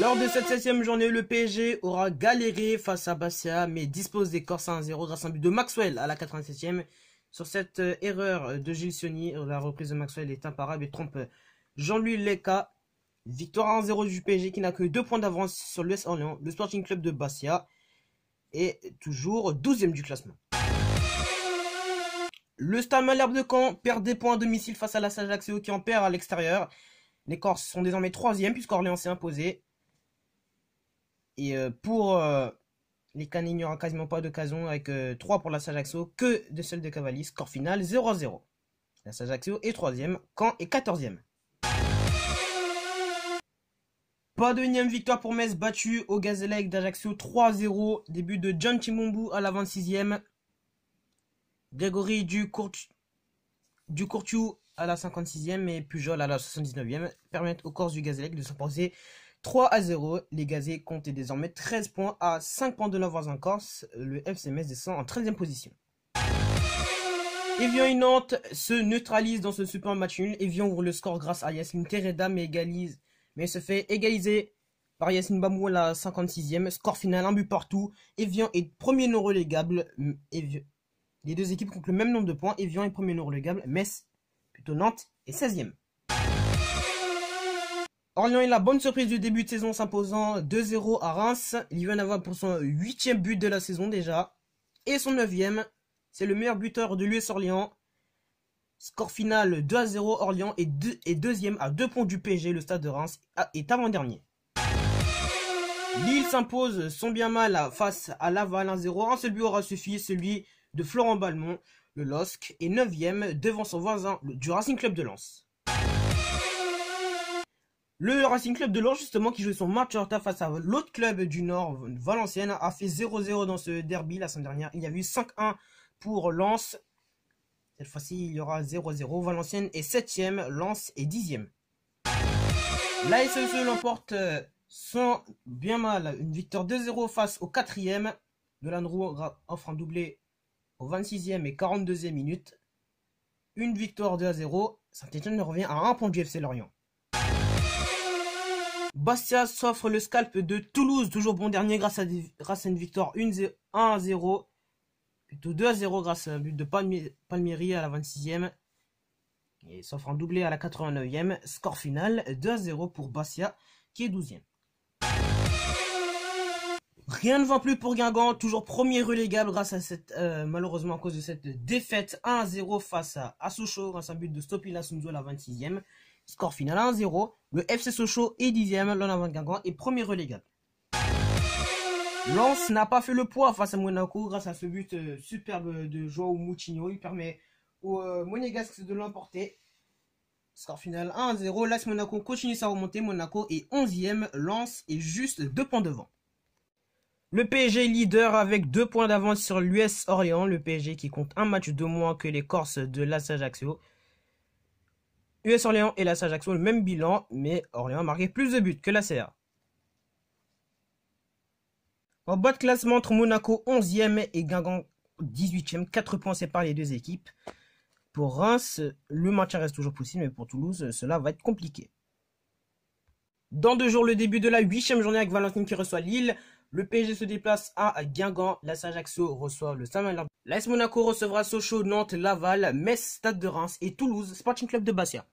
Lors de cette septième journée, le PSG aura galéré face à Bastia, mais dispose des Corses 1-0 grâce à un but de Maxwell à la 87e. Sur cette euh, erreur de Gilles Sioni, la reprise de Maxwell est imparable et trompe Jean-Louis Leca. Victoire 1-0 du PSG qui n'a que deux points d'avance sur l'US Orléans. Le Sporting Club de Bastia est toujours 12e du classement. Le Stade Malherbe de Caen perd des points à domicile face à la Ajaccio qui en perd à l'extérieur. Les Corses sont désormais troisième puisqu'Orléans s'est imposé. Et euh, pour euh, les Canets, il n'y aura quasiment pas d'occasion avec 3 euh, pour la Sajaxo, que de celle de Cavalis. Score final 0-0. La Sajaxo est troisième, Caen est 14e. Pas de victoire pour Metz, battu au Gazelec d'Ajaccio 3-0. Début de John Chimumbu à la 26e. Grégory Courtiou à la 56e et Pujol à la 79e permettent aux Corses du Gazellec de s'imposer 3 à 0. Les Gazés comptent désormais 13 points à 5 points de la voisin corse. Le FCMS descend en 13e position. Evian et Nantes se neutralisent dans ce super match nul. Evian ouvre le score grâce à Yacine Tereda mais se fait égaliser par Yacine Bamou à la 56e. Score final, un but partout. Evian est premier non relégable. Les deux équipes comptent le même nombre de points. Evian est premier non relégable. Metz de Nantes est 16e. Orléans est la bonne surprise du début de saison s'imposant 2-0 à Reims. Livanava pour son 8 huitième but de la saison déjà. Et son 9 neuvième. C'est le meilleur buteur de l'US Orléans. Score final 2-0 Orléans est 2 et deuxième à 2 points du PSG. Le stade de Reims est avant-dernier. Lille s'impose son bien mal face à Laval 1-0. Un seul but aura suffi, celui de Florent Balmont. Le LOSC est neuvième devant son voisin du Racing Club de Lens. Le Racing Club de Lens, justement, qui jouait son match en face à l'autre club du Nord, Valenciennes, a fait 0-0 dans ce derby la semaine dernière. Il y a eu 5-1 pour Lens. Cette fois-ci, il y aura 0-0. Valenciennes est 7ème, Lens est 10ème. La SSE l'emporte euh, sans bien mal. Une victoire 2-0 face au 4ème. Delanroux offre un doublé 26 e et 42 e minutes. Une victoire 2 à 0, Saint-Étienne revient à un point du FC Lorient. Bastia s'offre le scalp de Toulouse, toujours bon dernier grâce à, grâce à une victoire 1 à 0, plutôt 2 à 0 grâce à un but de Palmieri à la 26e. Et s'offre un doublé à la 89e, score final 2 à 0 pour Bastia qui est 12e. Rien ne va plus pour Guingamp, toujours premier relégable grâce à cette, euh, malheureusement à cause de cette défaite 1-0 face à, Sochaux, grâce à un but de Stopila Sunzo à la 26e. Score final 1-0, le FC Sochaux est 10e, l'on avant Guingamp est premier relégable. Lance n'a pas fait le poids face à Monaco grâce à ce but euh, superbe de Joao Moutinho. Il permet au euh, Monégasque de l'emporter. Score final 1-0. L'AS Monaco continue sa remontée. Monaco est 11e. Lance est juste deux points devant. Le PSG leader avec deux points d'avance sur l'US Orléans. Le PSG qui compte un match de moins que les Corses de la Sajaxio. US Orléans et l'AS Ajaccio le même bilan, mais Orléans a marqué plus de buts que la CA. En bas de classement entre Monaco 11e et Guingamp 18e, 4 points séparent les deux équipes. Pour Reims, le maintien reste toujours possible, mais pour Toulouse, cela va être compliqué. Dans deux jours, le début de la huitième journée avec Valentine qui reçoit Lille. Le PSG se déplace à Guingamp, saint Ajaccio reçoit le saint La L'AS Monaco recevra Sochaux, Nantes, Laval, Metz, Stade de Reims et Toulouse, Sporting Club de Bastia.